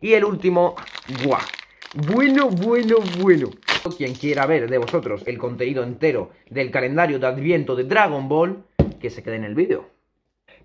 Y el último, guau. Bueno, bueno, bueno. Quien quiera ver de vosotros el contenido entero del calendario de Adviento de Dragon Ball, que se quede en el vídeo.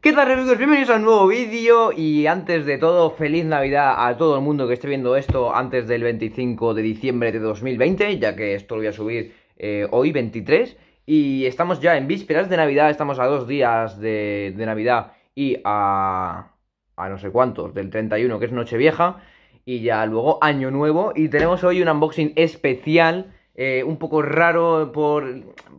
¿Qué tal amigos? Bienvenidos a un nuevo vídeo y antes de todo, feliz Navidad a todo el mundo que esté viendo esto antes del 25 de diciembre de 2020, ya que esto lo voy a subir eh, hoy 23 y estamos ya en vísperas de Navidad, estamos a dos días de Navidad y a, a no sé cuántos del 31, que es Nochevieja, y ya luego Año Nuevo. Y tenemos hoy un unboxing especial, eh, un poco raro por,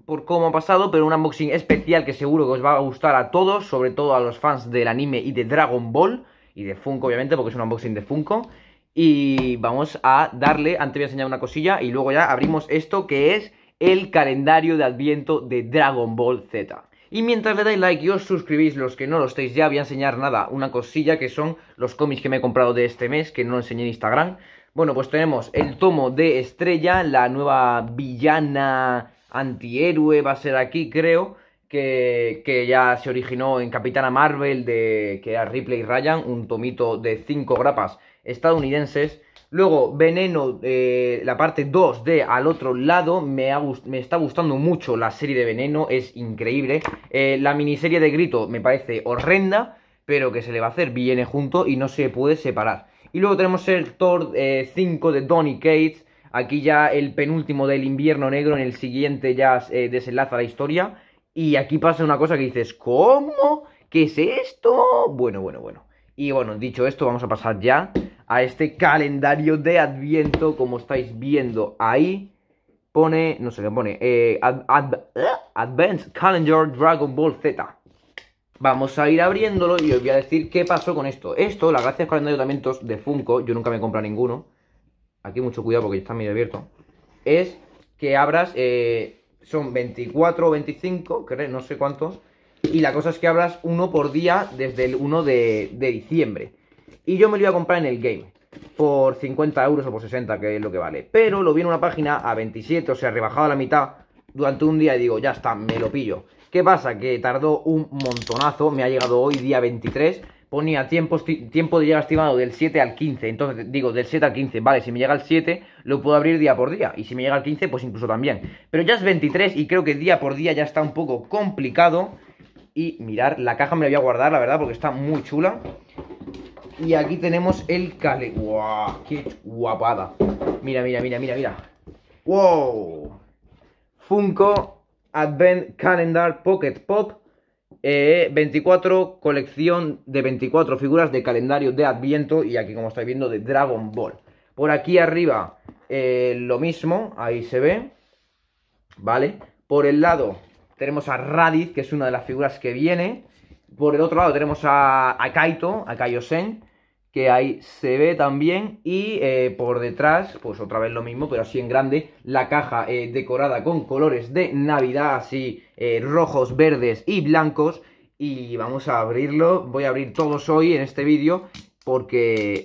por cómo ha pasado, pero un unboxing especial que seguro que os va a gustar a todos, sobre todo a los fans del anime y de Dragon Ball, y de Funko obviamente, porque es un unboxing de Funko. Y vamos a darle, antes voy a enseñar una cosilla y luego ya abrimos esto que es el calendario de adviento de Dragon Ball Z. Y mientras le dais like y os suscribís, los que no lo estéis ya, voy a enseñar nada, una cosilla que son los cómics que me he comprado de este mes, que no enseñé en Instagram. Bueno, pues tenemos el tomo de Estrella, la nueva villana antihéroe, va a ser aquí, creo. Que, ya se originó en Capitana Marvel, de, que era Ripley Ryan, un tomito de 5 grapas estadounidenses. Luego, Veneno, eh, la parte 2 de Al otro lado, me, me, está gustando mucho la serie de Veneno, es increíble. Eh, la miniserie de Grito me parece horrenda, pero que se le va a hacer, viene junto y no se puede separar. Y luego tenemos el Thor 5 eh, de Donny Cates, aquí ya el penúltimo del invierno negro, en el siguiente ya desenlaza la historia. Y aquí pasa una cosa que dices, ¿cómo? ¿Qué es esto? Bueno, bueno, bueno. Y bueno, dicho esto, vamos a pasar ya a este calendario de Adviento, como estáis viendo ahí. Pone, no sé qué pone, eh, eh Advanced Calendar Dragon Ball Z. Vamos a ir abriéndolo y os voy a decir qué pasó con esto. Esto, la gracia es calendario de Ayuntamientos de Funko, yo nunca me comprado ninguno. Aquí mucho cuidado porque está medio abierto. Es que abras, eh, son 24 o 25, no sé cuántos. Y la cosa es que abras uno por día desde el 1 de diciembre. Y yo me lo iba a comprar en el game por 50 euros o por 60, que es lo que vale. Pero lo vi en una página a 27, o sea, rebajado a la mitad durante un día y digo, ya está, me lo pillo. ¿Qué pasa? Que tardó un montonazo, me ha llegado hoy día 23, ponía tiempo, tiempo de llega estimado del 7 al 15, entonces digo, del 7 al 15, vale, si me llega al 7 lo puedo abrir día por día, y si me llega al 15 pues incluso también. Pero ya es 23 y creo que día por día ya está un poco complicado. Y mirar, la caja me la voy a guardar, la verdad, porque está muy chula. Y aquí tenemos el cale. ¡Wow! ¡Qué guapada! Mira, mira, mira, mira, mira. ¡Wow! Funko Advent Calendar Pocket Pop. 24, eh, colección de 24 figuras de calendario de Adviento y aquí como estáis viendo de Dragon Ball. Por aquí arriba eh, lo mismo, ahí se ve, ¿vale? Por el lado tenemos a Raditz, que es una de las figuras que viene. Por el otro lado tenemos a, a Kaito, a Kaiosen que ahí se ve también y eh, por detrás, pues otra vez lo mismo, pero así en grande, la caja eh, decorada con colores de Navidad, así eh, rojos, verdes y blancos y vamos a abrirlo, voy a abrir todos hoy en este vídeo porque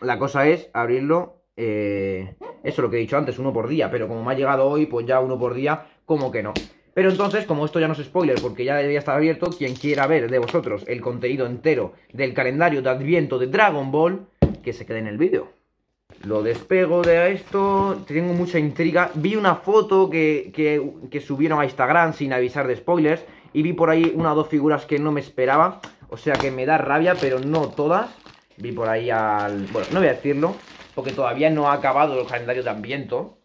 la cosa es abrirlo eso es lo que he dicho antes, uno por día, pero como me ha llegado hoy, pues ya uno por día, como que no. Pero entonces, como esto ya no es spoiler, porque ya debería estar abierto, quien quiera ver de vosotros el contenido entero del calendario de Adviento de Dragon Ball, que se quede en el vídeo. Lo despego de esto, tengo mucha intriga. Vi una foto que, que, que subieron a Instagram sin avisar de spoilers y vi por ahí una o dos figuras que no me esperaba. O sea que me da rabia, pero no todas. Vi por ahí al... Bueno, no voy a decirlo, porque todavía no ha acabado el calendario de Adviento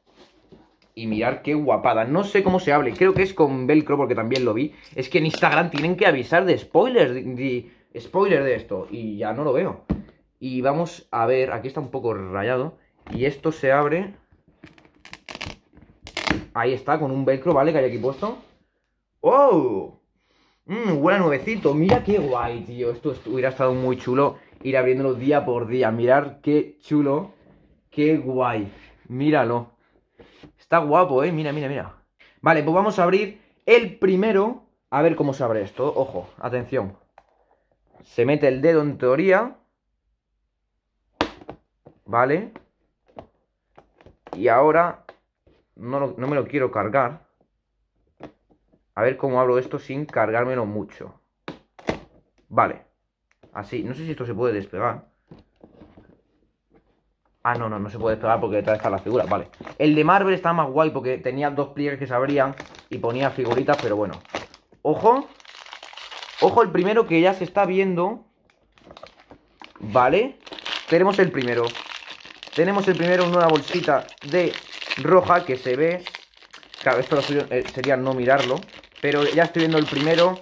y mirar qué guapada. No sé cómo se abre creo que es con velcro porque también lo vi. Es que en Instagram tienen que avisar de spoilers, de, de, spoiler de esto y ya no lo veo. Y vamos a ver, aquí está un poco rayado y esto se abre. Ahí está, con un velcro, ¿vale? Que hay aquí puesto. ¡Oh! Mmm, huele nuevecito. Mira qué guay, tío. Esto, esto hubiera estado muy chulo ir abriéndolo día por día. Mirar qué chulo, qué guay. Míralo. Está guapo, ¿eh? Mira, mira, mira. Vale, pues vamos a abrir el primero. A ver cómo se abre esto. Ojo, atención. Se mete el dedo en teoría. Vale. Y ahora no, no me lo quiero cargar. A ver cómo abro esto sin cargármelo mucho. Vale. Así. No sé si esto se puede despegar. Ah, no, no, no se puede despegar porque detrás está la figura, vale. El de Marvel está más guay porque tenía dos pliegues que se abrían y ponía figuritas, pero bueno. Ojo. Ojo el primero que ya se está viendo. Vale. Tenemos el primero. Tenemos el primero una bolsita de roja que se ve. Claro, esto eh, sería no mirarlo. Pero ya estoy viendo el primero.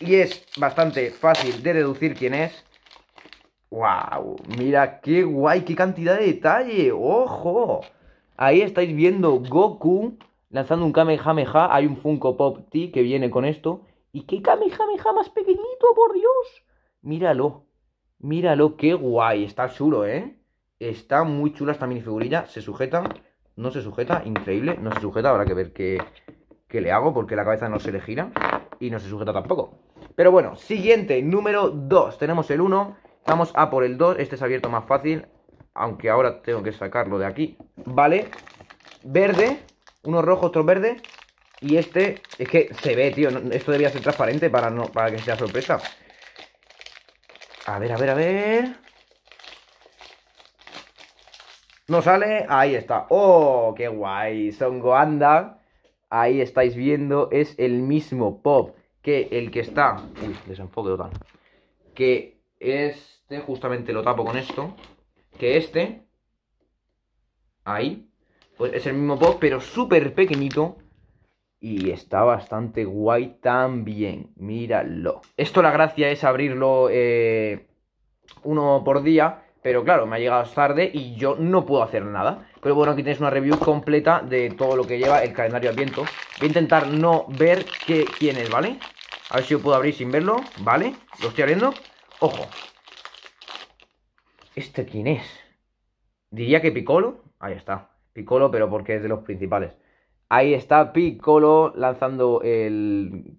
Y es bastante fácil de deducir quién es. ¡Wow! Mira qué guay, qué cantidad de detalle. ¡Ojo! Ahí estáis viendo Goku lanzando un Kamehameha. Hay un Funko Pop T que viene con esto. ¿Y qué Kamehameha más pequeñito, por Dios? Míralo. Míralo, qué guay. Está chulo, ¿eh? Está muy chula esta minifigurilla. Se sujeta, no se sujeta. Increíble. No se sujeta. Habrá que ver qué, qué le hago porque la cabeza no se le gira. Y no se sujeta tampoco. Pero bueno, siguiente, número 2. Tenemos el 1 Vamos a por el 2. Este es abierto más fácil. Aunque ahora tengo que sacarlo de aquí. Vale. Verde. Uno rojo, otro verde. Y este... Es que se ve, tío. Esto debía ser transparente para, no, para que sea sorpresa. A ver, a ver, a ver... No sale, ahí está. ¡Oh, qué guay! Son Goanda. Ahí estáis viendo, es el mismo pop que el que está... Uy, desenfoque total. Que este justamente lo tapo con esto. Que este. Ahí. Pues es el mismo pop, pero súper pequeñito. Y está bastante guay también. Míralo. Esto la gracia es abrirlo eh, uno por día. Pero claro, me ha llegado tarde y yo no puedo hacer nada. Pero bueno, aquí tenéis una review completa de todo lo que lleva el calendario adviento. Voy a intentar no ver qué, quién es, ¿vale? A ver si yo puedo abrir sin verlo, ¿vale? Lo estoy abriendo. Ojo. ¿Este quién es? Diría que Piccolo. Ahí está. Piccolo, pero porque es de los principales. Ahí está Piccolo lanzando el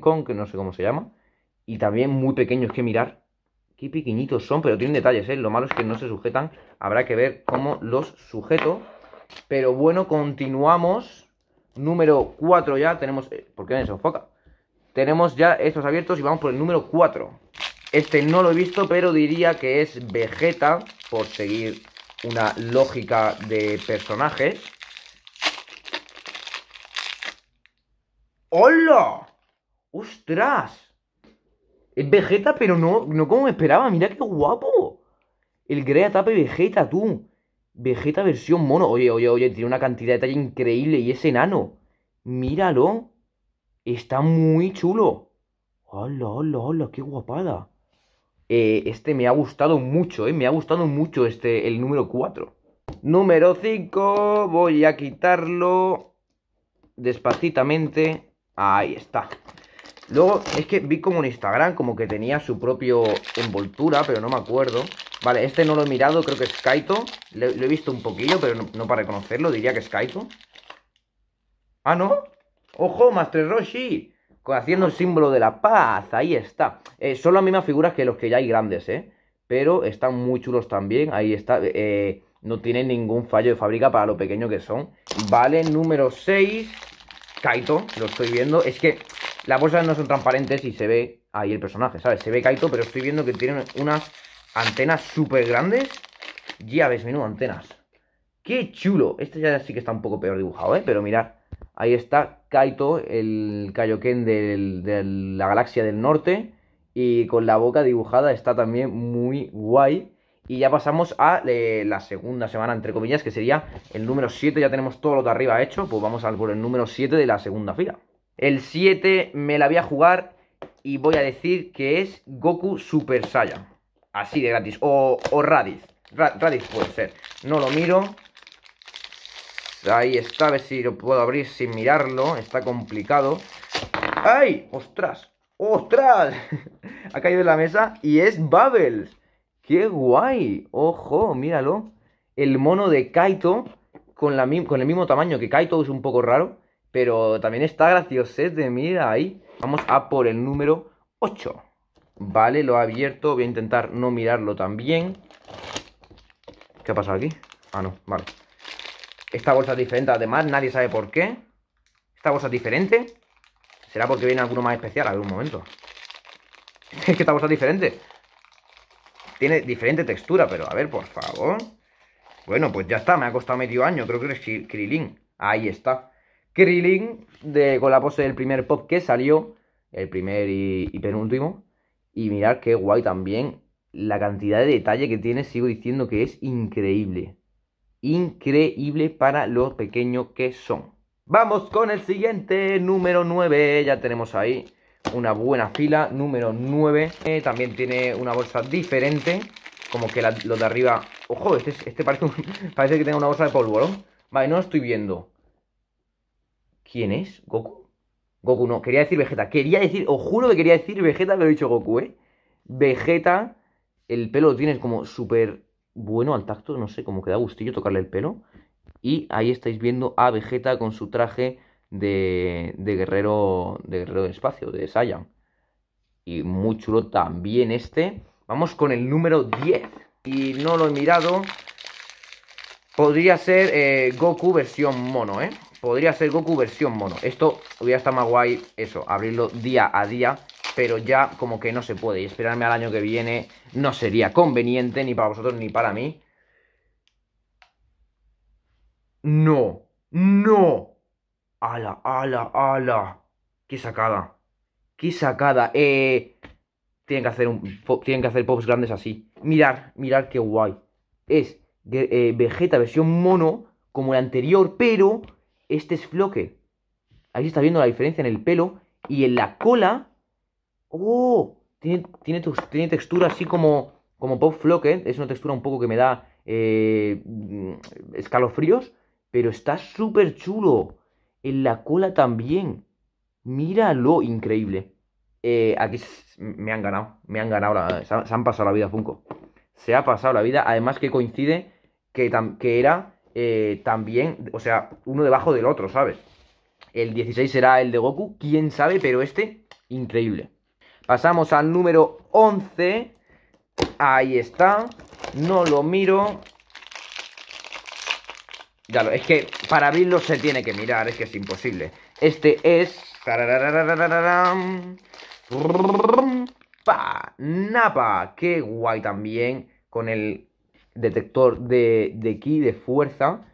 Con, que no sé cómo se llama. Y también muy pequeños que mirar. Qué pequeñitos son, pero tienen detalles, ¿eh? Lo malo es que no se sujetan. Habrá que ver cómo los sujeto. Pero bueno, continuamos. Número 4 ya. Tenemos... Eh, ¿Por qué no se enfoca? Tenemos ya estos abiertos y vamos por el número 4. Este no lo he visto, pero diría que es Vegeta, por seguir una lógica de personajes. ¡Hola! ¡Ostras! Es Vegeta, pero no, no como esperaba. Mira qué guapo. El Great Atape Vegeta, tú. Vegeta versión mono. Oye, oye, oye, tiene una cantidad de detalle increíble y es enano. Míralo. Está muy chulo. Hola, hola, hola, qué guapada. Eh, este me ha gustado mucho, eh, me ha gustado mucho este, el número 4. Número 5, voy a quitarlo despacitamente. Ahí está. Luego, es que vi como en Instagram, como que tenía su propio envoltura, pero no me acuerdo. Vale, este no lo he mirado, creo que es Kaito. Lo, he visto un poquillo, pero no, no, para reconocerlo, diría que es Kaito. Ah, ¿no? ¡Ojo, Master Roshi! haciendo el símbolo de la paz, ahí está. Eh, son las mismas figuras que los que ya hay grandes, ¿eh? Pero están muy chulos también, ahí está. Eh, no tienen ningún fallo de fábrica para lo pequeño que son. Vale, número 6, Kaito, lo estoy viendo. Es que las bolsas no son transparentes y se ve ahí el personaje, ¿sabes? Se ve Kaito, pero estoy viendo que tienen unas antenas súper grandes. Ya ves, menudo antenas. ¡Qué chulo! Este ya sí que está un poco peor dibujado, ¿eh? Pero mirad, Ahí está Kaito, el Kaioken de la galaxia del norte. Y con la boca dibujada está también muy guay. Y ya pasamos a eh, la segunda semana, entre comillas, que sería el número 7. Ya tenemos todo lo de arriba hecho. Pues vamos a por el número 7 de la segunda fila. El 7 me la voy a jugar y voy a decir que es Goku Super Saiyan. Así de gratis. O, o Raditz. Raditz puede ser. No lo miro. Ahí está, a ver si lo puedo abrir sin mirarlo. Está complicado. ¡Ay! ¡Ostras! ¡Ostras! ha caído en la mesa y es Bubbles. ¡Qué guay! ¡Ojo! Míralo. El mono de Kaito con, la, con el mismo tamaño que Kaito es un poco raro. Pero también está de Mira ahí. Vamos a por el número 8. Vale, lo ha abierto. Voy a intentar no mirarlo también. ¿Qué ha pasado aquí? Ah, no. Vale. Esta bolsa es diferente además, nadie sabe por qué. Esta bolsa es diferente. ¿Será porque viene alguno más especial? A ver, un momento. Es que esta bolsa es diferente. Tiene diferente textura, pero a ver, por favor. Bueno, pues ya está, me ha costado medio año, creo que es Krilin. Ahí está. Krilin, de, con la pose del primer pop que salió, el primer y, penúltimo. Y mirad qué guay también la cantidad de detalle que tiene, sigo diciendo que es increíble increíble para lo pequeño que son. Vamos con el siguiente, número 9. Ya tenemos ahí una buena fila, número 9. Eh, también tiene una bolsa diferente, como que lo los de arriba... ¡Ojo! Este, este parece, que tenga una bolsa de polvorón. Vale, no lo estoy viendo. ¿Quién es? ¿Goku? Goku, no, quería decir Vegeta. Quería decir, os juro que quería decir Vegeta, pero he dicho Goku, ¿eh? Vegeta, el pelo lo tiene como súper bueno al tacto, no sé, como que da gustillo tocarle el pelo. Y ahí estáis viendo a Vegeta con su traje de, guerrero de guerrero espacio, de Saiyan. Y muy chulo también este. Vamos con el número 10. Y no lo he mirado. Podría ser eh, Goku versión mono, ¿eh? Podría ser Goku versión mono. Esto hubiera está más guay, eso, abrirlo día a día pero ya como que no se puede. Y esperarme al año que viene no sería conveniente ni para vosotros ni para mí. No, no. hala, ala, ala. Qué sacada. Qué sacada. Eh, tienen que hacer tienen que hacer pops grandes así. Mirar, mirar qué guay. Es eh, Vegeta versión mono como el anterior, pero este es Floque. Ahí se está viendo la diferencia en el pelo y en la cola ¡Oh! Tiene, tiene, textura así como, como Pop ¿eh? Es una textura un poco que me da eh, mm, escalofríos. Pero está súper chulo. En la cola también. Míralo, increíble. Eh, aquí me han ganado. Me han ganado. La, se, han, pasado la vida, Funko. Se ha pasado la vida. Además que coincide que, que era eh, también, o sea, uno debajo del otro, ¿sabes? El 16 será el de Goku, quién sabe, pero este, increíble. Pasamos al número 11. Ahí está. No lo miro. Ya es que para abrirlo se tiene que mirar, es que es imposible. Este es. Napa, qué guay también. Con el detector de, de ki, de fuerza.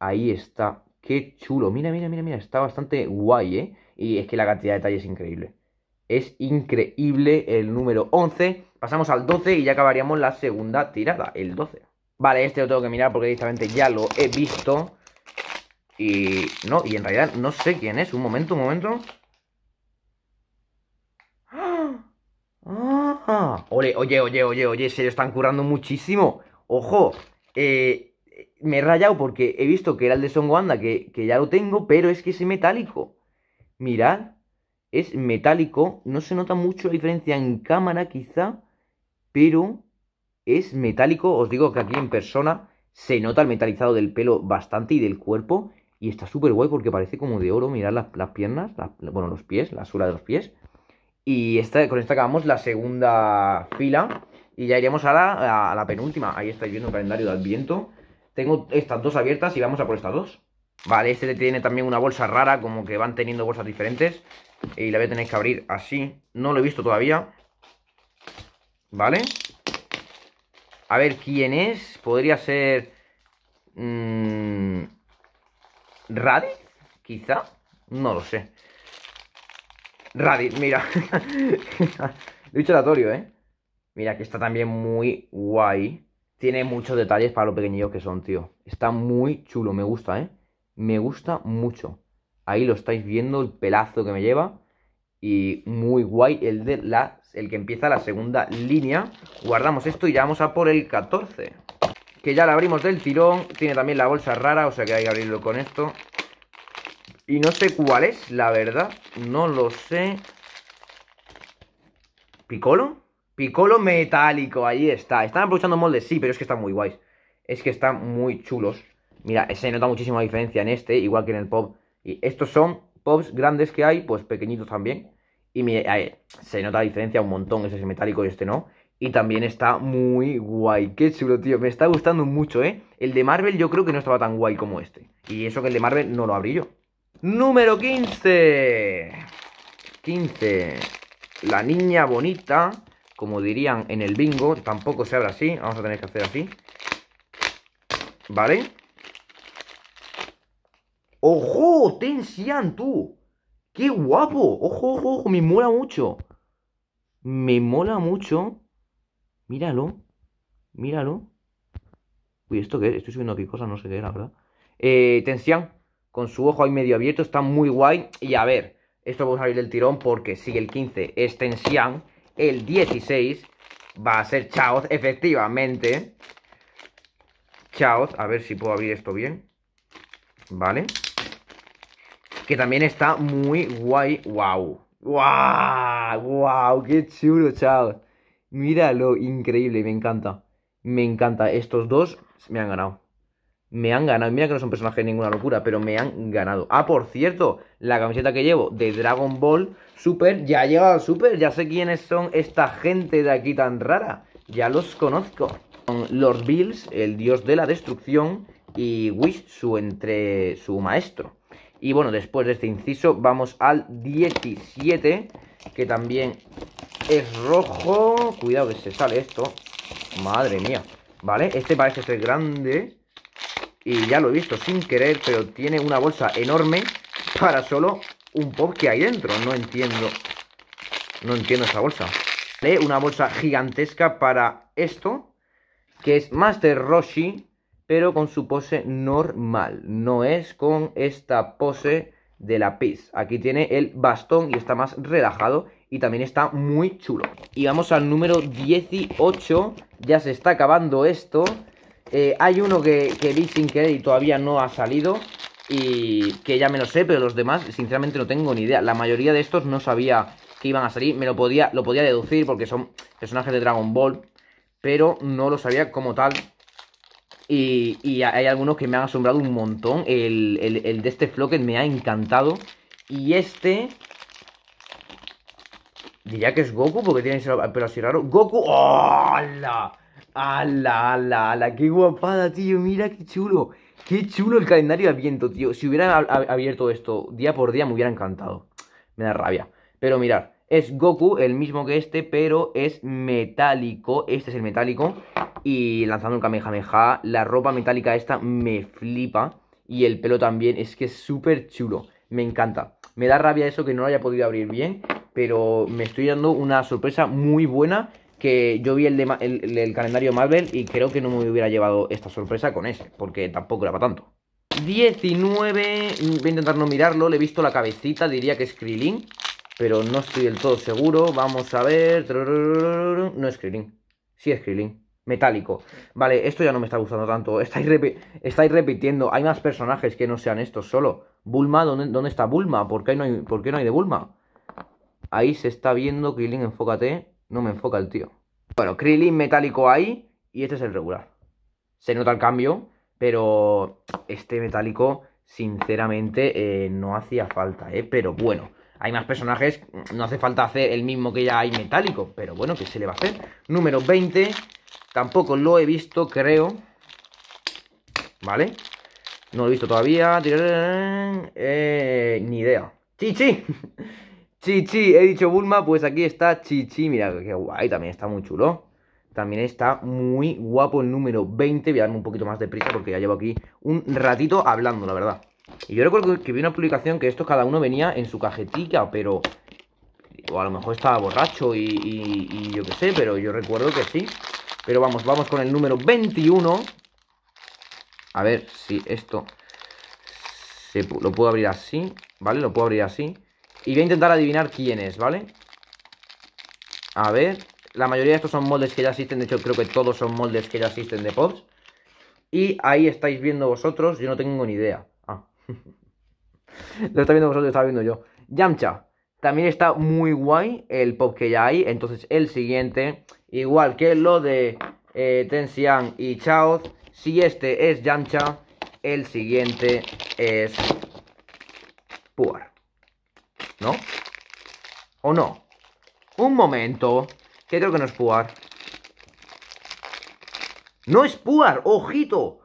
Ahí está. Qué chulo. Mira, mira, mira, mira. Está bastante guay, ¿eh? Y es que la cantidad de detalles es increíble. Es increíble el número 11. Pasamos al 12 y ya acabaríamos la segunda tirada, el 12. Vale, este lo tengo que mirar porque directamente ya lo he visto. Y no, y en realidad no sé quién es. Un momento, un momento. ¡Ah! ¡Ah! oye, oye, oye, oye, se lo están currando muchísimo. Ojo, eh, me he rayado porque he visto que era el de Son Wanda, que, que ya lo tengo, pero es que es metálico. Mirad, es metálico, no se nota mucho la diferencia en cámara quizá, pero es metálico, os digo que aquí en persona se nota el metalizado del pelo bastante y del cuerpo, y está súper guay porque parece como de oro, mirad las, piernas, bueno, los pies, la suela de los pies, y esta, con esta acabamos la segunda fila, y ya iremos ahora a la penúltima, ahí estáis viendo el calendario de Adviento, tengo estas dos abiertas y vamos a por estas dos. Vale, este tiene también una bolsa rara, como que van teniendo bolsas diferentes. Y la voy a tener que abrir así. No lo he visto todavía. ¿Vale? A ver quién es. Podría ser... Mmm, quizá. No lo sé. Raditz, mira. He Dicho aleatorio, ¿eh? Mira, que está también muy guay. Tiene muchos detalles para lo pequeñillos que son, tío. Está muy chulo, me gusta, ¿eh? Me gusta mucho. Ahí lo estáis viendo, el pelazo que me lleva. Y muy guay el, de la, el que empieza la segunda línea. Guardamos esto y ya vamos a por el 14. Que ya la abrimos del tirón. Tiene también la bolsa rara, o sea que hay que abrirlo con esto. Y no sé cuál es, la verdad. No lo sé. ¿Picolo? Picolo metálico, ahí está. Están aprovechando moldes, sí, pero es que están muy guays. Es que están muy chulos. Mira, se nota muchísima diferencia en este, igual que en el pop y estos son pops grandes que hay, pues pequeñitos también. Y eh, se nota la diferencia un montón, ese es metálico y este no. Y también está muy guay. Qué chulo, tío. Me está gustando mucho, ¿eh? El de Marvel yo creo que no estaba tan guay como este. Y eso que el de Marvel no lo abrí yo. Número 15. 15. La niña bonita, como dirían en el bingo, tampoco se abre así. Vamos a tener que hacer así. ¿Vale? ¡Ojo! ¡Ten tú! ¡Qué guapo! ¡Ojo, ojo, ojo! Me mola mucho. Me mola mucho. Míralo. Míralo. Uy, ¿esto qué es? Estoy subiendo aquí cosas, no sé qué era, ¿verdad? Eh, con su ojo ahí medio abierto, está muy guay. Y a ver, esto vamos a abrir del tirón porque sigue el 15 es Ten el 16 va a ser Chaos, efectivamente. Chaos, a ver si puedo abrir esto bien. Vale que también está muy guay. ¡Wow! ¡Wow! ¡Wow! ¡Qué chulo, chao Míralo, increíble, me encanta. Me encanta. Estos dos me han ganado. Me han ganado. Mira que no son personajes de ninguna locura, pero me han ganado. Ah, por cierto, la camiseta que llevo de Dragon Ball Super ya ha llegado al Super. Ya sé quiénes son esta gente de aquí tan rara. Ya los conozco. Son Lord Bills, el dios de la destrucción, y Wish, su, entre, su maestro. Y bueno, después de este inciso vamos al 17, que también es rojo. Cuidado que se sale esto. Madre mía. Vale, este parece ser grande. Y ya lo he visto sin querer, pero tiene una bolsa enorme para solo un pop que hay dentro. No entiendo. No entiendo esa bolsa. Vale, una bolsa gigantesca para esto, que es Master Roshi pero con su pose normal, no es con esta pose de la piz Aquí tiene el bastón y está más relajado y también está muy chulo. Y vamos al número 18, ya se está acabando esto. Eh, hay uno que, que vi sin querer y todavía no ha salido y que ya me lo sé, pero los demás sinceramente no tengo ni idea. La mayoría de estos no sabía que iban a salir, me lo podía, lo podía deducir porque son personajes de Dragon Ball, pero no lo sabía como tal y, hay algunos que me han asombrado un montón. El, de este Flocket me ha encantado. Y este... Diría que es Goku porque tiene pero así raro. ¡Goku! ¡Oh, hala, hala! hala qué guapada, tío! ¡Mira qué chulo! ¡Qué chulo el calendario de viento, tío! Si hubiera abierto esto día por día me hubiera encantado. Me da rabia. Pero mirar, es Goku, el mismo que este, pero es metálico. Este es el metálico. Y lanzando el Kamehameha, la ropa metálica esta me flipa. Y el pelo también, es que es súper chulo. Me encanta. Me da rabia eso que no lo haya podido abrir bien, pero me estoy dando una sorpresa muy buena. Que yo vi el, el, calendario Marvel y creo que no me hubiera llevado esta sorpresa con ese, porque tampoco era para tanto. 19, voy a intentar no mirarlo, le he visto la cabecita, diría que es Krillin pero no estoy del todo seguro. Vamos a ver. No es Krillin. Sí es Krillin. Metálico. Vale, esto ya no me está gustando tanto. Estáis, repitiendo. Hay más personajes que no sean estos solo. Bulma, ¿dónde, está Bulma? ¿Por qué, no hay, ¿Por qué no hay de Bulma? Ahí se está viendo. Krillin, enfócate. No me enfoca el tío. Bueno, Krillin metálico ahí. Y este es el regular. Se nota el cambio. Pero este metálico, sinceramente, no hacía falta, ¿eh? Pero bueno. Hay más personajes, no hace falta hacer el mismo que ya hay metálico, pero bueno, que se le va a hacer? Número 20, tampoco lo he visto, creo. ¿Vale? No lo he visto todavía. Eh, ni idea. Chichi. Chichi, he dicho Bulma, pues aquí está Chichi. Mira, qué guay, también está muy chulo. También está muy guapo el número 20. Voy a darme un poquito más de prisa porque ya llevo aquí un ratito hablando, la verdad. Y yo recuerdo que vi una publicación que esto cada uno venía en su cajetilla, pero... O a lo mejor estaba borracho y, y, yo qué sé, pero yo recuerdo que sí. Pero vamos, vamos con el número 21. A ver si esto... lo puedo abrir así, ¿vale? Lo puedo abrir así. Y voy a intentar adivinar quién es, ¿vale? A ver, la mayoría de estos son moldes que ya existen, de hecho creo que todos son moldes que ya existen de Pops. Y ahí estáis viendo vosotros, yo no tengo ni idea. Lo está viendo vosotros, lo estaba viendo yo. Yamcha. También está muy guay el pop que ya hay. Entonces, el siguiente, igual que lo de eh, Tensian y Chaoz, si este es Yamcha, el siguiente es Puar. ¿No? ¿O no? Un momento, que creo que no es Puar. ¡No es Puar! ¡Ojito!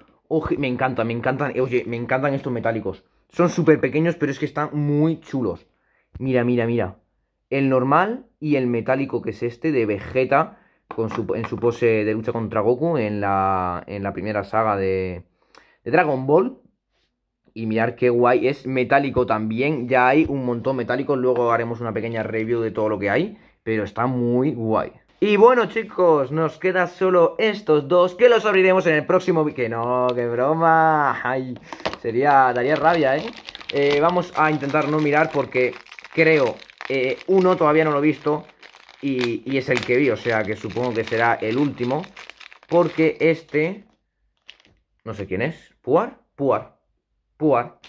me encanta, me encantan, oye, me encantan estos metálicos. Son súper pequeños, pero es que están muy chulos. Mira, mira, mira. El normal y el metálico que es este de Vegeta con su, en su pose de lucha contra Goku en la, en la primera saga de, Dragon Ball. Y mirar qué guay, es metálico también, ya hay un montón metálicos, luego haremos una pequeña review de todo lo que hay, pero está muy guay. Y bueno, chicos, nos queda solo estos dos que los abriremos en el próximo... Que no, qué broma. Ay, sería... daría rabia, ¿eh? eh vamos a intentar no mirar porque creo... Eh, uno todavía no lo he visto y, es el que vi, o sea que supongo que será el último. Porque este... No sé quién es. ¿Puar? Puar. Puar.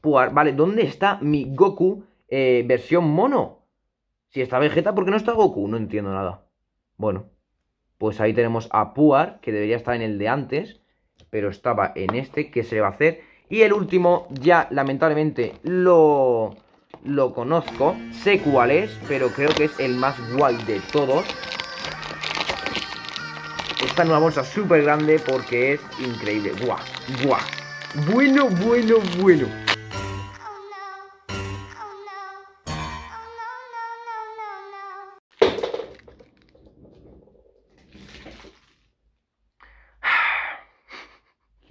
Puar. Vale, ¿dónde está mi Goku eh, versión mono? Si está Vegeta, ¿por qué no está Goku? No entiendo nada. Bueno, pues ahí tenemos a Puar, que debería estar en el de antes, pero estaba en este, que se le va a hacer. Y el último, ya lamentablemente lo, lo conozco, sé cuál es, pero creo que es el más guay de todos. Está en una bolsa súper grande porque es increíble. ¡Guau! ¡Guau! Bueno, bueno, bueno.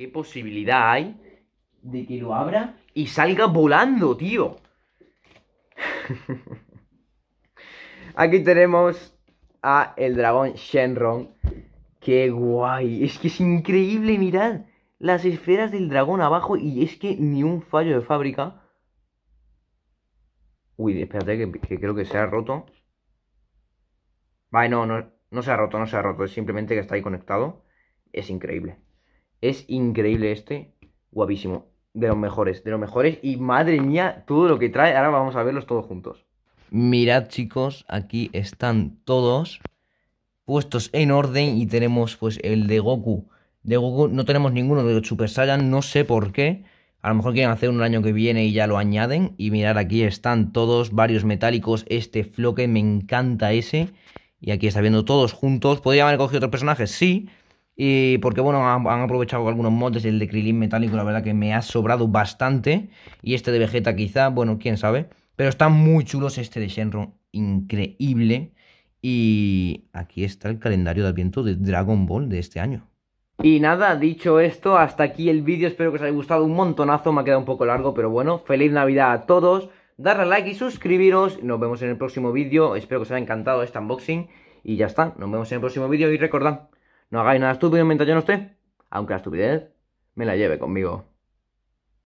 ¿Qué posibilidad hay de que lo abra y salga volando, tío? Aquí tenemos a el dragón Shenron. ¡Qué guay! Es que es increíble, mirad. Las esferas del dragón abajo y es que ni un fallo de fábrica. Uy, espérate que, creo que se ha roto. Vale, no, no, no se ha roto, no se ha roto. Es simplemente que está ahí conectado. Es increíble. Es increíble este. Guapísimo. De los mejores, de los mejores. Y madre mía, todo lo que trae. Ahora vamos a verlos todos juntos. Mirad, chicos, aquí están todos puestos en orden. Y tenemos pues el de Goku. De Goku no tenemos ninguno de los Super Saiyan, no sé por qué. A lo mejor quieren hacer un año que viene y ya lo añaden. Y mirad aquí están todos, varios metálicos. Este Floque, me encanta ese. Y aquí está viendo todos juntos. ¿Podría haber cogido otros personajes? Sí. Y porque bueno, han, aprovechado algunos mods, el de Krilin metálico, la verdad que me ha sobrado bastante. Y este de Vegeta quizá, bueno, quién sabe. Pero están muy chulos este de Shenron, increíble. Y aquí está el calendario de Adviento de Dragon Ball de este año. Y nada, dicho esto, hasta aquí el vídeo, espero que os haya gustado un montonazo, me ha quedado un poco largo, pero bueno, feliz Navidad a todos, darle a like y suscribiros, nos vemos en el próximo vídeo, espero que os haya encantado este unboxing, y ya está, nos vemos en el próximo vídeo y recordad, no hagáis nada estúpido mientras yo no esté, aunque la estupidez me la lleve conmigo.